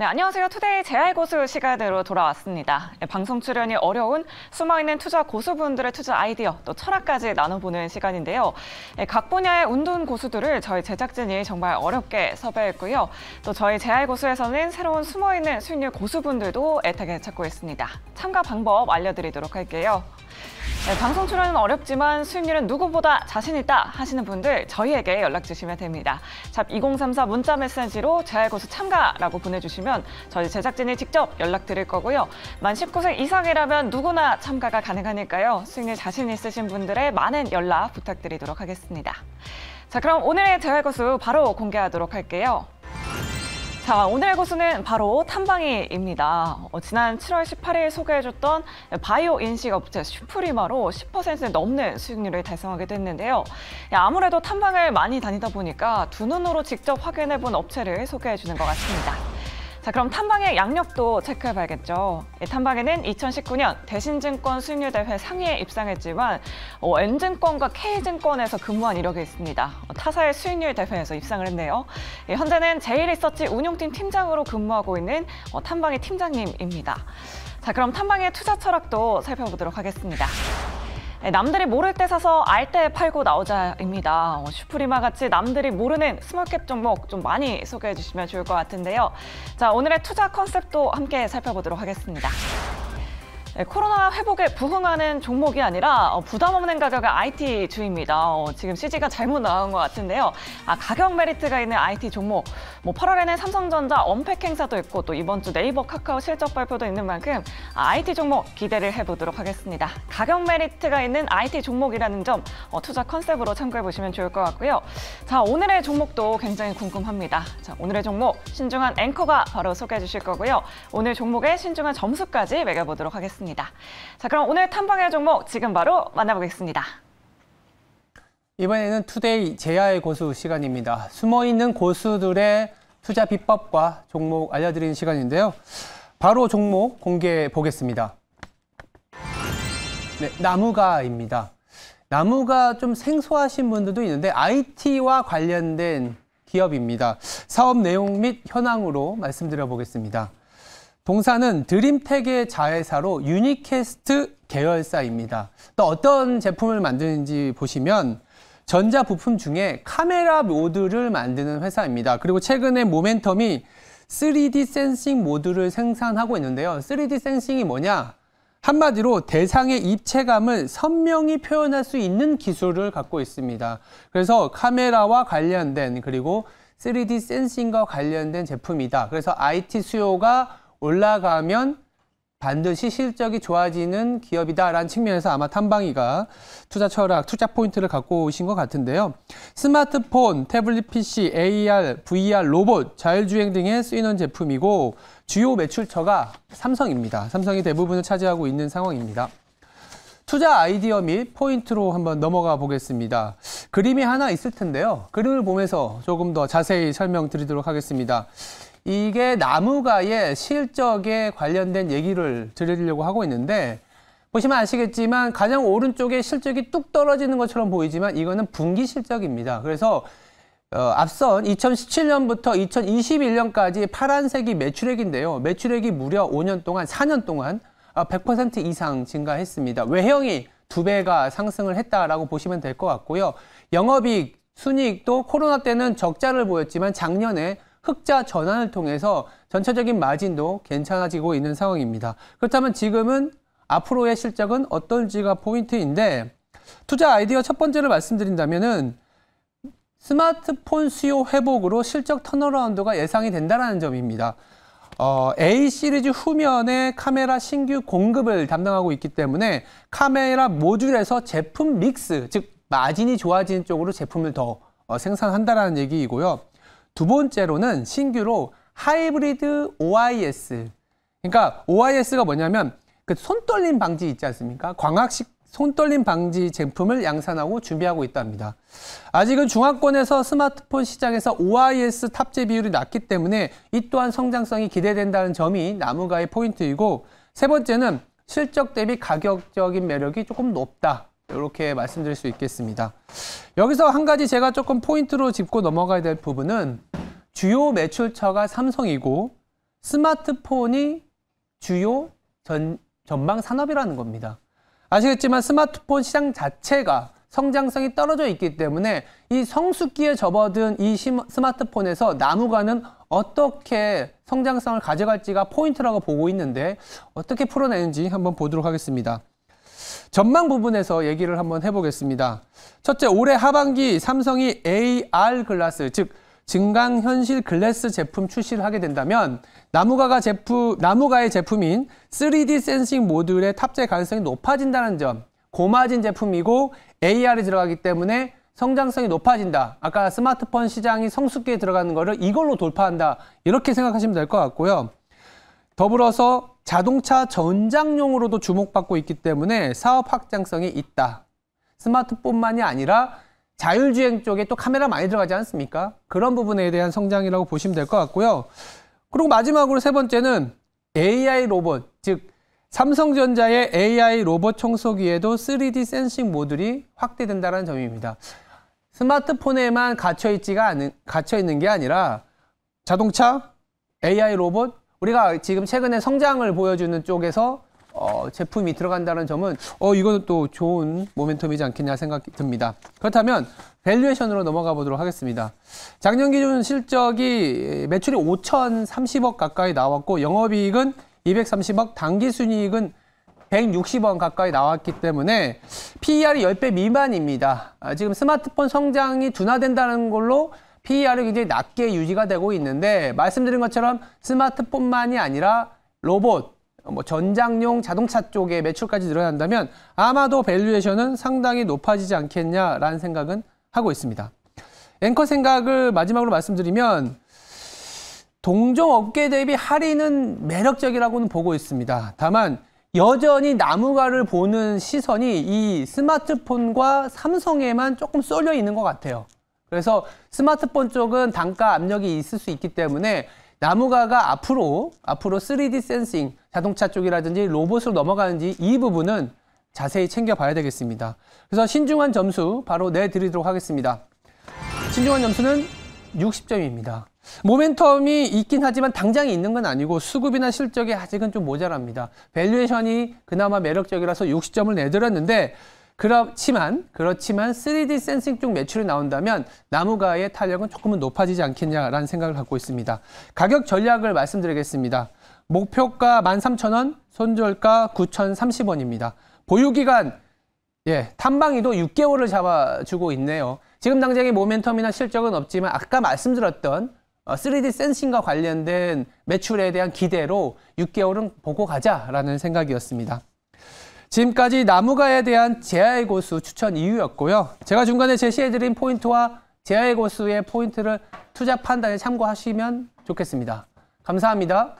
네, 안녕하세요. 투데이 재알 고수 시간으로 돌아왔습니다. 네, 방송 출연이 어려운 숨어있는 투자 고수분들의 투자 아이디어 또 철학까지 나눠보는 시간인데요. 네, 각 분야의 운동 고수들을 저희 제작진이 정말 어렵게 섭외했고요. 또 저희 재알 고수에서는 새로운 숨어있는 수익률 고수분들도 애타게 찾고 있습니다. 참가 방법 알려드리도록 할게요. 네, 방송 출연은 어렵지만 수익률은 누구보다 자신 있다 하시는 분들 저희에게 연락 주시면 됩니다. 잡2034 문자 메시지로 재활고수 참가라고 보내주시면 저희 제작진이 직접 연락 드릴 거고요. 만 19세 이상이라면 누구나 참가가 가능하니까요. 수익률 자신 있으신 분들의 많은 연락 부탁드리도록 하겠습니다. 자, 그럼 오늘의 재활고수 바로 공개하도록 할게요. 자, 오늘 의 고수는 바로 탐방이입니다. 어, 지난 7월 18일 소개해줬던 바이오 인식 업체 슈프리마로 10% 넘는 수익률을 달성하게 됐는데요. 아무래도 탐방을 많이 다니다 보니까 두 눈으로 직접 확인해본 업체를 소개해주는 것 같습니다. 자 그럼 탐방의 양력도 체크해봐야겠죠. 예, 탐방에는 2019년 대신증권 수익률대회 상위에 입상했지만 어, N증권과 K증권에서 근무한 이력이 있습니다. 어, 타사의 수익률 대회에서 입상을 했네요. 예, 현재는 제이리서치 운용팀 팀장으로 근무하고 있는 어, 탐방의 팀장님입니다. 자 그럼 탐방의 투자 철학도 살펴보도록 하겠습니다. 네, 남들이 모를 때 사서 알 때 팔고 나오자입니다. 어, 슈프리마 같이 남들이 모르는 스몰캡 종목 좀 많이 소개해 주시면 좋을 것 같은데요. 자, 오늘의 투자 컨셉도 함께 살펴보도록 하겠습니다. 네, 코로나 회복에 부응하는 종목이 아니라 어, 부담 없는 가격의 IT 주입니다. 어, 지금 CG가 잘못 나온 것 같은데요. 아, 가격 메리트가 있는 IT 종목. 뭐 8월에는 삼성전자 언팩 행사도 있고 또 이번 주 네이버 카카오 실적 발표도 있는 만큼 아, IT 종목 기대를 해보도록 하겠습니다. 가격 메리트가 있는 IT 종목이라는 점 어, 투자 컨셉으로 참고해 보시면 좋을 것 같고요. 자 오늘의 종목도 굉장히 궁금합니다. 자 오늘의 종목 신중한 앵커가 바로 소개해 주실 거고요. 오늘 종목의 신중한 점수까지 매겨보도록 하겠습니다. 있습니다. 자, 그럼 오늘 탐방의 종목 지금 바로 만나보겠습니다. 이번에는 투데이 제야의 고수 시간입니다. 숨어있는 고수들의 투자 비법과 종목 알려드리는 시간인데요. 바로 종목 공개해 보겠습니다. 네, 나무가입니다. 나무가 좀 생소하신 분들도 있는데 IT와 관련된 기업입니다. 사업 내용 및 현황으로 말씀드려 보겠습니다. 동사는 드림텍의 자회사로 유니캐스트 계열사입니다. 또 어떤 제품을 만드는지 보시면 전자 부품 중에 카메라 모드를 만드는 회사입니다. 그리고 최근에 모멘텀이 3D 센싱 모드를 생산하고 있는데요. 3D 센싱이 뭐냐? 한마디로 대상의 입체감을 선명히 표현할 수 있는 기술을 갖고 있습니다. 그래서 카메라와 관련된 그리고 3D 센싱과 관련된 제품이다. 그래서 IT 수요가 올라가면 반드시 실적이 좋아지는 기업이다라는 측면에서 아마 탐방이가 투자 철학, 투자 포인트를 갖고 오신 것 같은데요. 스마트폰, 태블릿 PC, AR, VR, 로봇, 자율주행 등에 쓰이는 제품이고 주요 매출처가 삼성입니다. 삼성이 대부분을 차지하고 있는 상황입니다. 투자 아이디어 및 포인트로 한번 넘어가 보겠습니다. 그림이 하나 있을 텐데요. 그림을 보면서 조금 더 자세히 설명드리도록 하겠습니다. 이게 나무가의 실적에 관련된 얘기를 드리려고 하고 있는데 보시면 아시겠지만 가장 오른쪽에 실적이 뚝 떨어지는 것처럼 보이지만 이거는 분기 실적입니다. 그래서 어, 앞선 2017년부터 2021년까지 파란색이 매출액인데요. 매출액이 무려 5년 동안, 4년 동안 100% 어, 이상 증가했습니다. 외형이 두배가 상승을 했다라고 보시면 될 것 같고요. 영업이익, 순이익도 코로나 때는 적자를 보였지만 작년에 흑자 전환을 통해서 전체적인 마진도 괜찮아지고 있는 상황입니다. 그렇다면 지금은 앞으로의 실적은 어떤지가 포인트인데 투자 아이디어 첫 번째를 말씀드린다면은 스마트폰 수요 회복으로 실적 턴어라운드가 예상이 된다는 점입니다. 어, A 시리즈 후면에 카메라 신규 공급을 담당하고 있기 때문에 카메라 모듈에서 제품 믹스, 즉 마진이 좋아지는 쪽으로 제품을 더 어, 생산한다라는 얘기이고요. 두 번째로는 신규로 하이브리드 OIS. 그러니까 OIS가 뭐냐면 그 손떨림 방지 있지 않습니까? 광학식 손떨림 방지 제품을 양산하고 준비하고 있답니다. 아직은 중화권에서 스마트폰 시장에서 OIS 탑재 비율이 낮기 때문에 이 또한 성장성이 기대된다는 점이 나무가의 포인트이고 세 번째는 실적 대비 가격적인 매력이 조금 높다. 이렇게 말씀드릴 수 있겠습니다. 여기서 한 가지 제가 조금 포인트로 짚고 넘어가야 될 부분은 주요 매출처가 삼성이고 스마트폰이 주요 전, 전망 산업이라는 겁니다. 아시겠지만 스마트폰 시장 자체가 성장성이 떨어져 있기 때문에 이 성숙기에 접어든 이 스마트폰에서 나무가는 어떻게 성장성을 가져갈지가 포인트라고 보고 있는데 어떻게 풀어내는지 한번 보도록 하겠습니다. 전망 부분에서 얘기를 한번 해보겠습니다. 첫째, 올해 하반기 삼성이 AR 글라스, 즉 증강현실 글래스 제품 출시를 하게 된다면 나무가가 제품, 나무가의 제품인 3D 센싱 모듈의 탑재 가능성이 높아진다는 점, 고마진 제품이고 AR이 들어가기 때문에 성장성이 높아진다. 아까 스마트폰 시장이 성숙기에 들어가는 거를 이걸로 돌파한다. 이렇게 생각하시면 될 것 같고요. 더불어서 자동차 전장용으로도 주목받고 있기 때문에 사업 확장성이 있다. 스마트뿐만이 아니라 자율주행 쪽에 또 카메라 많이 들어가지 않습니까? 그런 부분에 대한 성장이라고 보시면 될 것 같고요. 그리고 마지막으로 세 번째는 AI 로봇, 즉 삼성전자의 AI 로봇 청소기에도 3D 센싱 모듈이 확대된다는 점입니다. 스마트폰에만 갇혀 있지가 않은 갇혀 있는 게 아니라 자동차, AI 로봇 우리가 지금 최근에 성장을 보여주는 쪽에서 어, 제품이 들어간다는 점은 어, 이거는 또 좋은 모멘텀이지 않겠냐 생각이 듭니다. 그렇다면 밸류에이션으로 넘어가 보도록 하겠습니다. 작년 기준 실적이 매출이 5,030억 가까이 나왔고 영업이익은 230억, 당기순이익은 160원 가까이 나왔기 때문에 PER이 10배 미만입니다. 아, 지금 스마트폰 성장이 둔화된다는 걸로 PER이 굉장히 낮게 유지가 되고 있는데 말씀드린 것처럼 스마트폰만이 아니라 로봇, 어, 뭐 전장용 자동차 쪽의 매출까지 늘어난다면 아마도 밸류에이션은 상당히 높아지지 않겠냐라는 생각은 하고 있습니다. 앵커 생각을 마지막으로 말씀드리면 동종 업계 대비 할인은 매력적이라고는 보고 있습니다. 다만 여전히 나무가를 보는 시선이 이 스마트폰과 삼성에만 조금 쏠려 있는 것 같아요. 그래서 스마트폰 쪽은 단가 압력이 있을 수 있기 때문에 나무가가 앞으로 앞으로 3D 센싱 자동차 쪽이라든지 로봇으로 넘어가는지 이 부분은 자세히 챙겨봐야 되겠습니다. 그래서 신중한 점수 바로 내드리도록 하겠습니다. 신중한 점수는 60점입니다. 모멘텀이 있긴 하지만 당장 있는 건 아니고 수급이나 실적이 아직은 좀 모자랍니다. 밸류에이션이 그나마 매력적이라서 60점을 내드렸는데 그렇지만 그렇지만 3D 센싱 쪽 매출이 나온다면 나무가의 탄력은 조금은 높아지지 않겠냐라는 생각을 갖고 있습니다. 가격 전략을 말씀드리겠습니다. 목표가 13,000원, 손절가 9,030원입니다. 보유기간 예, 탐방이도 6개월을 잡아주고 있네요. 지금 당장의 모멘텀이나 실적은 없지만 아까 말씀드렸던 3D 어, 센싱과 관련된 매출에 대한 기대로 6개월은 보고 가자라는 생각이었습니다. 지금까지 나무가에 대한 제아의 고수 추천 이유였고요. 제가 중간에 제시해드린 포인트와 제아의 고수의 포인트를 투자 판단에 참고하시면 좋겠습니다. 감사합니다.